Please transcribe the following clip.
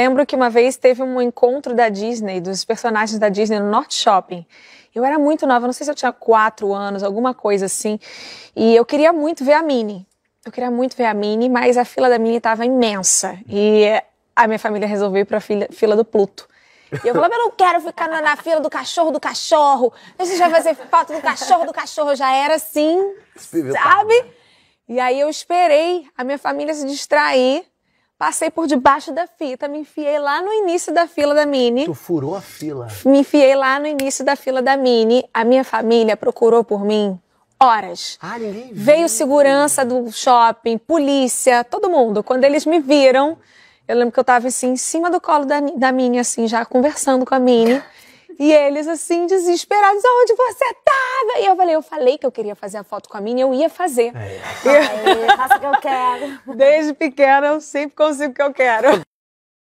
lembro que uma vez teve um encontro da Disney, dos personagens da Disney no North Shopping. Eu era muito nova, não sei se eu tinha quatro anos, alguma coisa assim. E eu queria muito ver a Minnie. Eu queria muito ver a Minnie, mas a fila da Minnie estava imensa. E a minha família resolveu ir para a fila do Pluto. E eu falava, eu não quero ficar na, na, fila do cachorro do cachorro. A gente vai fazer falta do cachorro do cachorro. já era assim, sabe? E aí eu esperei a minha família se distrair Passei por debaixo da fita, me enfiei lá no início da fila da Mini. Tu furou a fila. Me enfiei lá no início da fila da Mini. A minha família procurou por mim horas. Ah, ninguém viu. Veio segurança do shopping, polícia, todo mundo. Quando eles me viram, eu lembro que eu estava assim, em cima do colo da, da Mini, assim, já conversando com a Mini. E eles, assim, desesperados, onde você tava? E eu falei, eu falei que eu queria fazer a foto com a minha, eu ia fazer. É. Faça o que eu quero. Desde pequena eu sempre consigo o que eu quero.